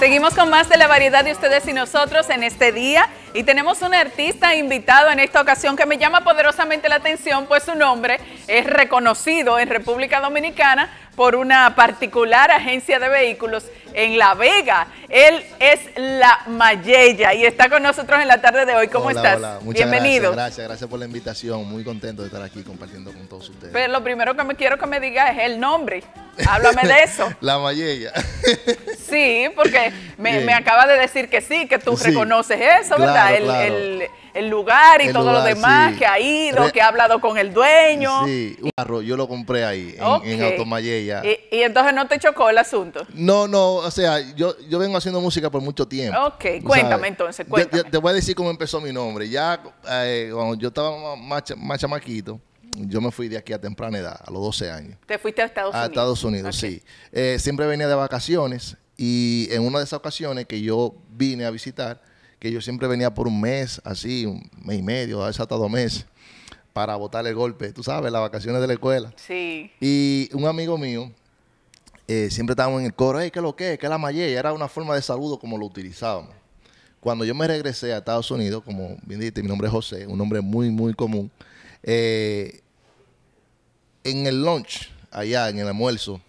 Seguimos con más de la variedad de ustedes y nosotros en este día y tenemos un artista invitado en esta ocasión que me llama poderosamente la atención, pues su nombre es reconocido en República Dominicana por una particular agencia de vehículos en La Vega. Él es La Mayella y está con nosotros en la tarde de hoy. ¿Cómo estás? Hola. Muchas Bienvenido. Gracias, gracias, por la invitación. Muy contento de estar aquí compartiendo con todos ustedes. Pero lo primero que me quiero que me diga es el nombre. Háblame de eso. la Mayella. Sí, porque me, me acaba de decir que sí, que tú reconoces eso, ¿verdad? El, lugar y todo lo demás, que ha ido, que ha hablado con el dueño. Sí, un carro, yo lo compré ahí, en, Automayella. ¿Y, entonces no te chocó el asunto? No, no, o sea, yo, yo vengo haciendo música por mucho tiempo. Ok, cuéntame entonces, cuéntame. Te, voy a decir cómo empezó mi nombre. Ya eh, cuando yo estaba más, chamaquito, yo me fui de aquí a temprana edad, a los 12 años. ¿Te fuiste a Estados Unidos? A Estados Unidos, sí. Eh, siempre venía de vacaciones y en una de esas ocasiones que yo vine a visitar, que yo siempre venía por un mes, así, un mes y medio, a veces hasta dos meses, para botar el golpe, tú sabes, las vacaciones de la escuela. Sí. Y un amigo mío, eh, siempre estábamos en el coro, hey, ¿qué lo que es? ¿Qué es la mallella? Era una forma de saludo como lo utilizábamos. Cuando yo me regresé a Estados Unidos, como bien mi nombre es José, un nombre muy, muy común, eh, en el lunch, allá en el almuerzo,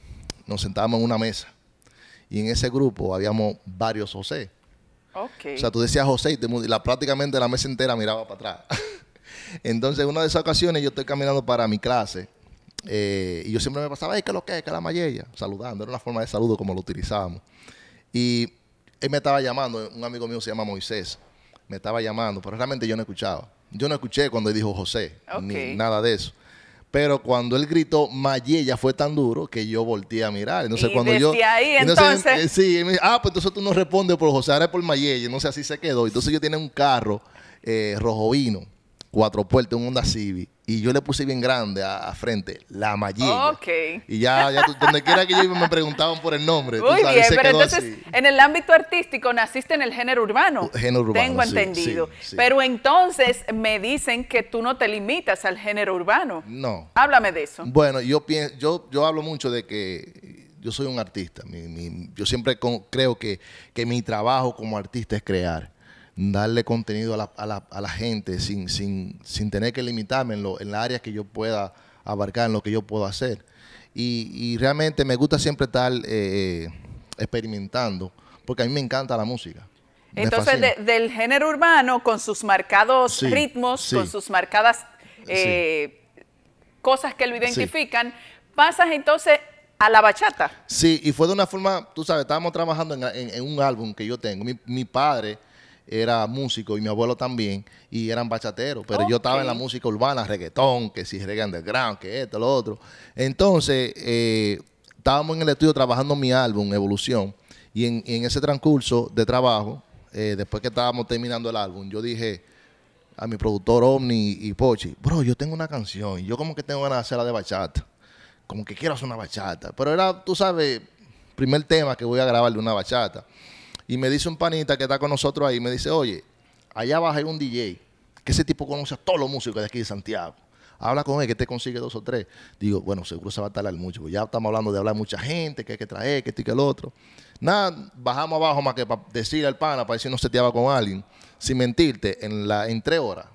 nos sentábamos en una mesa y en ese grupo habíamos varios José. O sea, tú decías José y prácticamente la mesa entera miraba para atrás. Entonces, en una de esas ocasiones yo estoy caminando para mi clase eh, y yo siempre me pasaba, ¿qué es lo que es? ¿Qué es la mayella? Saludando, era una forma de saludo como lo utilizábamos. Y él me estaba llamando, un amigo mío se llama Moisés, me estaba llamando, pero realmente yo no escuchaba. Yo no escuché cuando él dijo José, ni nada de eso. Pero cuando él gritó Mayella fue tan duro que yo volteé a mirar. Entonces, y cuando yo. Ahí, entonces, eh, sí, ah, pues entonces tú no respondes por José, ahora es por Mayella. No sé, así se quedó. Entonces yo tenía un carro eh, rojo vino, cuatro puertas, un Honda Civic y yo le puse bien grande a, frente, la Mayilla. Ok. Y ya, donde quiera que yo iba me preguntaban por el nombre. Muy bien, pero entonces en el ámbito artístico naciste en el género urbano. Uh, género urbano. Tengo entendido. Pero entonces me dicen que tú no te limitas al género urbano. No. Háblame de eso. Bueno, yo pienso, yo, hablo mucho de que yo soy un artista. yo siempre creo que, que mi trabajo como artista es crear darle contenido a la, a la, a la gente sin, sin, sin, tener que limitarme en, lo, en las áreas que yo pueda abarcar, en lo que yo puedo hacer. Y, realmente me gusta siempre estar eh, eh, experimentando, porque a mí me encanta la música. Entonces, del género urbano, con sus marcados ritmos, con sus marcadas eh, cosas que lo identifican, pasas entonces a la bachata. Sí, y fue de una forma, tú sabes, estábamos trabajando en, en un álbum que yo tengo. Mi, mi padre era músico y mi abuelo también, y eran bachateros, pero yo estaba en la música urbana, reggaetón, que si reggae underground, que esto, lo otro. Entonces, eh, estábamos en el estudio trabajando mi álbum, Evolución, y en, ese transcurso de trabajo, eh, después que estábamos terminando el álbum, yo dije a mi productor Omni y Pochi, bro, yo tengo una canción, y yo como que tengo ganas de hacerla de bachata, como que quiero hacer una bachata, pero era, tú sabes, primer tema que voy a grabar de una bachata. Y me dice un panita que está con nosotros ahí, me dice, oye, allá abajo hay un DJ, que ese tipo conoce a todos los músicos de aquí de Santiago. Habla con él, que te consigue dos o tres. Digo, bueno, seguro se va a talar mucho. Ya estamos hablando de hablar mucha gente, que hay que traer, que esto y que el otro. Nada, bajamos abajo más que para decir al pana, para decir no se te con alguien. Sin mentirte, en la en tres horas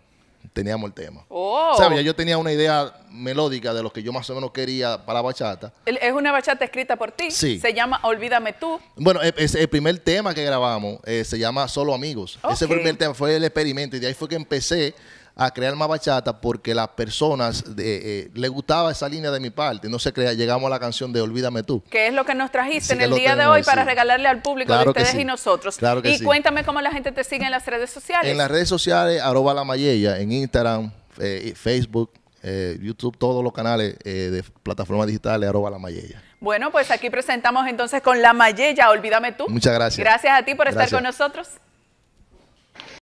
teníamos el tema. Oh. Yo tenía una idea melódica de lo que yo más o menos quería para la bachata. ¿Es una bachata escrita por ti? Sí. Se llama Olvídame tú. Bueno, e, es, el primer tema que grabamos eh, se llama Solo Amigos. Ese primer tema fue el experimento y de ahí fue que empecé a crear más bachata porque las personas eh, eh, le gustaba esa línea de mi parte. No se crea, llegamos a la canción de Olvídame tú. Que es lo que nos trajiste en el día de hoy para regalarle al público de ustedes y nosotros. y cuéntame cómo la gente te sigue en las redes sociales. En las redes sociales, arroba la mayella, en Instagram, eh, Facebook, YouTube, todos los canales de plataformas digitales, arroba la Mayella. Bueno, pues aquí presentamos entonces con la Mayella, olvídame tú. Muchas gracias. Gracias a ti por estar con nosotros.